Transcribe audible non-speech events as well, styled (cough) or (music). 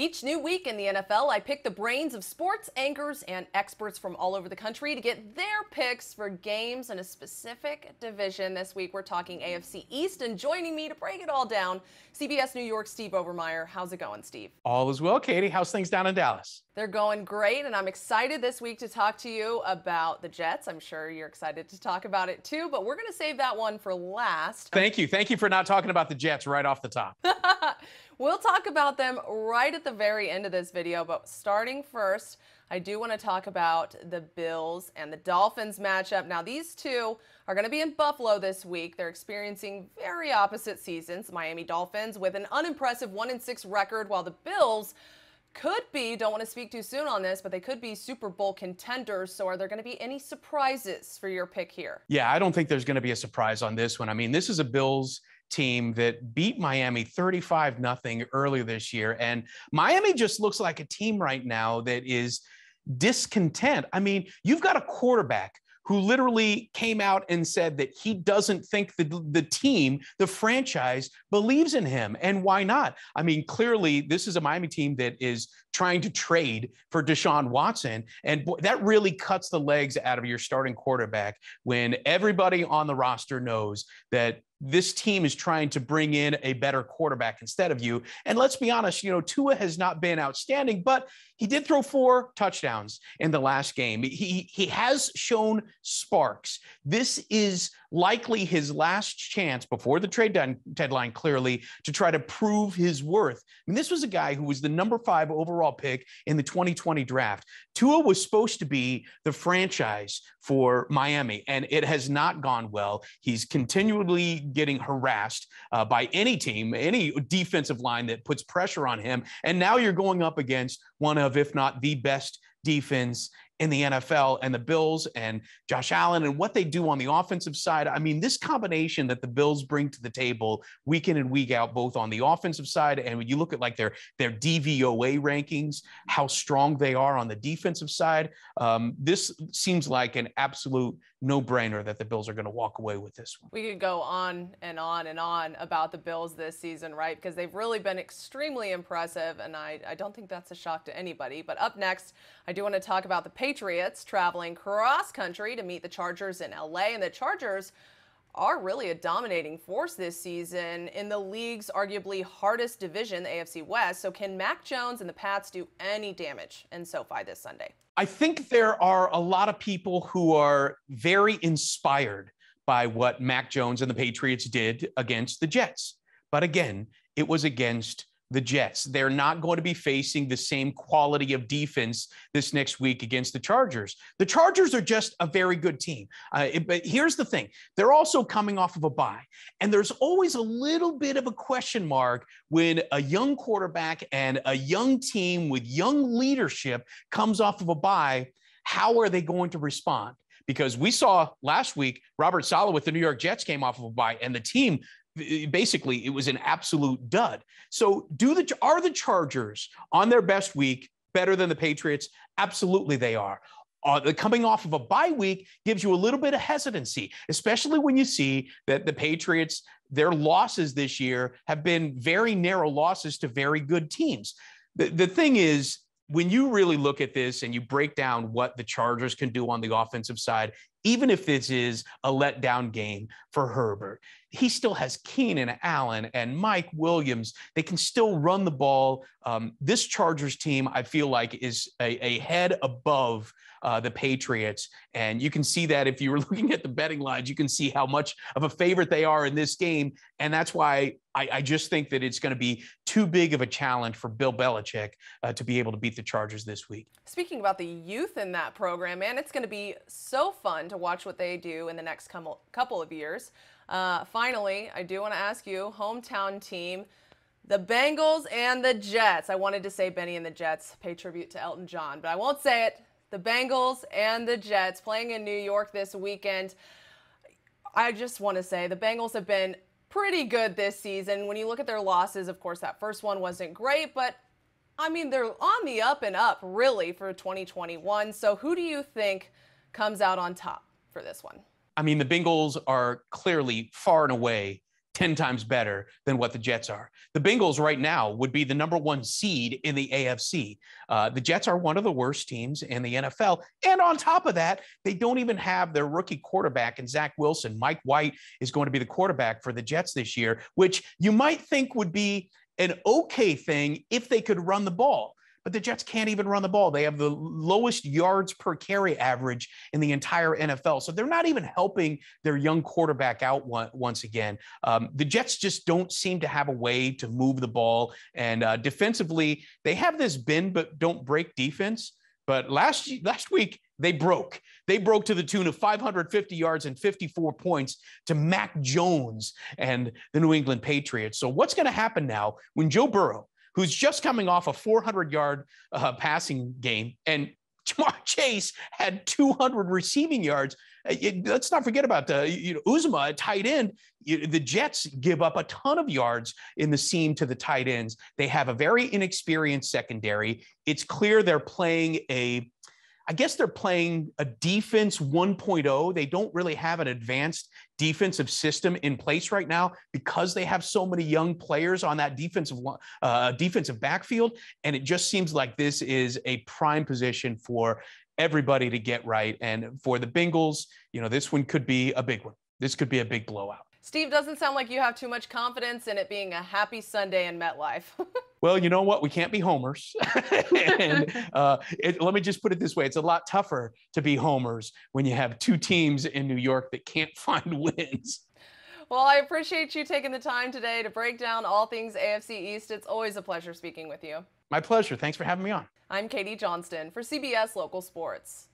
Each new week in the NFL, I pick the brains of sports anchors and experts from all over the country to get their picks for games in a specific division. This week, we're talking AFC East, and joining me to break it all down, CBS New York Steve Overmeyer. How's it going, Steve? All is well, Katie. How's things down in Dallas? They're going great, and I'm excited this week to talk to you about the Jets. I'm sure you're excited to talk about it too, but we're going to save that one for last. Thank you. Thank you for not talking about the Jets right off the top. (laughs) We'll talk about them right at the very end of this video, but starting first, I do want to talk about the Bills and the Dolphins matchup. Now, these two are going to be in Buffalo this week. They're experiencing very opposite seasons. Miami Dolphins with an unimpressive 1 6 record, while the Bills could be, don't want to speak too soon on this, but they could be Super Bowl contenders. So, are there going to be any surprises for your pick here? Yeah, I don't think there's going to be a surprise on this one. I mean, this is a Bills team that beat Miami 35 nothing earlier this year. And Miami just looks like a team right now that is discontent. I mean, you've got a quarterback who literally came out and said that he doesn't think the, the team, the franchise, believes in him. And why not? I mean, clearly, this is a Miami team that is trying to trade for Deshaun Watson. And boy, that really cuts the legs out of your starting quarterback when everybody on the roster knows that this team is trying to bring in a better quarterback instead of you. And let's be honest, you know, Tua has not been outstanding, but he did throw four touchdowns in the last game. He he has shown sparks. This is likely his last chance before the trade deadline, clearly, to try to prove his worth. I mean, this was a guy who was the number five overall pick in the 2020 draft. Tua was supposed to be the franchise for Miami, and it has not gone well. He's continually getting harassed uh, by any team, any defensive line that puts pressure on him. And now you're going up against one of, if not the best defense in the NFL and the Bills and Josh Allen and what they do on the offensive side. I mean, this combination that the Bills bring to the table week in and week out, both on the offensive side and when you look at like their their DVOA rankings, how strong they are on the defensive side. Um, this seems like an absolute no brainer that the Bills are going to walk away with this one. We could go on and on and on about the Bills this season, right? Because they've really been extremely impressive, and I, I don't think that's a shock to anybody. But up next, I do want to talk about the Patriots Patriots traveling cross country to meet the Chargers in LA. And the Chargers are really a dominating force this season in the league's arguably hardest division, the AFC West. So, can Mac Jones and the Pats do any damage in SoFi this Sunday? I think there are a lot of people who are very inspired by what Mac Jones and the Patriots did against the Jets. But again, it was against the Jets. They're not going to be facing the same quality of defense this next week against the Chargers. The Chargers are just a very good team. Uh, it, but here's the thing they're also coming off of a bye. And there's always a little bit of a question mark when a young quarterback and a young team with young leadership comes off of a bye. How are they going to respond? because we saw last week Robert Sala with the New York Jets came off of a bye, and the team Eh, basically it was an absolute dud. So do the are the Chargers on their best week better than the Patriots? Absolutely they are. Uh, coming off of a bye week gives you a little bit of hesitancy, especially when you see that the Patriots, their losses this year have been very narrow losses to very good teams. The, the thing is, when you really look at this and you break down what the Chargers can do on the offensive side, even if this is a letdown game for Herbert. He still has Keenan Allen and Mike Williams. They can still run the ball. Um, this Chargers team, I feel like, is a, a head above uh, the Patriots. And you can see that if you were (laughs) looking at the betting lines, you can see how much of a favorite they are in this game. And that's why I, I just think that it's going to be too big of a challenge for Bill Belichick uh, to be able to beat the Chargers this week. Speaking about the youth in that program, man, it's going to be so fun to watch what they do in the next couple of years. Uh, finally, I do want to ask you, hometown team, the Bengals and the Jets. I wanted to say Benny and the Jets, pay tribute to Elton John, but I won't say it. The Bengals and the Jets playing in New York this weekend. I just want to say the Bengals have been pretty good this season. When you look at their losses, of course, that first one wasn't great, but I mean, they're on the up and up, really, for 2021. So, who do you think comes out on top for this one. I mean, the Bengals are clearly far and away 10 times better than what the Jets are. The Bengals right now would be the number one seed in the AFC. Uh, the Jets are one of the worst teams in the NFL. And on top of that, they don't even have their rookie quarterback and Zach Wilson. Mike White is going to be the quarterback for the Jets this year, which you might think would be an okay thing if they could run the ball but the Jets can't even run the ball. They have the lowest yards per carry average in the entire NFL. So they're not even helping their young quarterback out once again. Um, the Jets just don't seem to have a way to move the ball. And uh, defensively, they have this bend but don't break defense. But last last week they broke. They broke to the tune of 550 yards and 54 points to Mac Jones and the New England Patriots. So what's going to happen now when Joe Burrow who's just coming off a 400 yard uh, passing game, and (laughs) Jamar Chase had 200 receiving yards. It, uh, let's not forget about the you know, Uzma at tight end. You, the Jets give up a ton of yards in the seam to the tight ends. They have a very inexperienced secondary. It's clear they're playing a I guess they're playing a defense 1.0. They don't really have an advanced defensive system in place right now because they have so many young players on that defensive uh, defensive backfield, and it just seems like this is a prime position for everybody to get right. And for the Bengals, you know, this one could be a big one. This could be a big blowout. Steve, doesn't sound like you have too much confidence in it being a happy Sunday in MetLife. (laughs) well, you know what? We can't be homers. (laughs) and (laughs) uh, it, let me just put it this way it's a lot tougher to be homers when you have two teams in New York that can't (laughs) find wins. Well, I appreciate you taking the time today to break down all things AFC East. It's always a pleasure speaking with you. My pleasure. Thanks for having me on. I'm Katie Johnston for CBS Local Sports.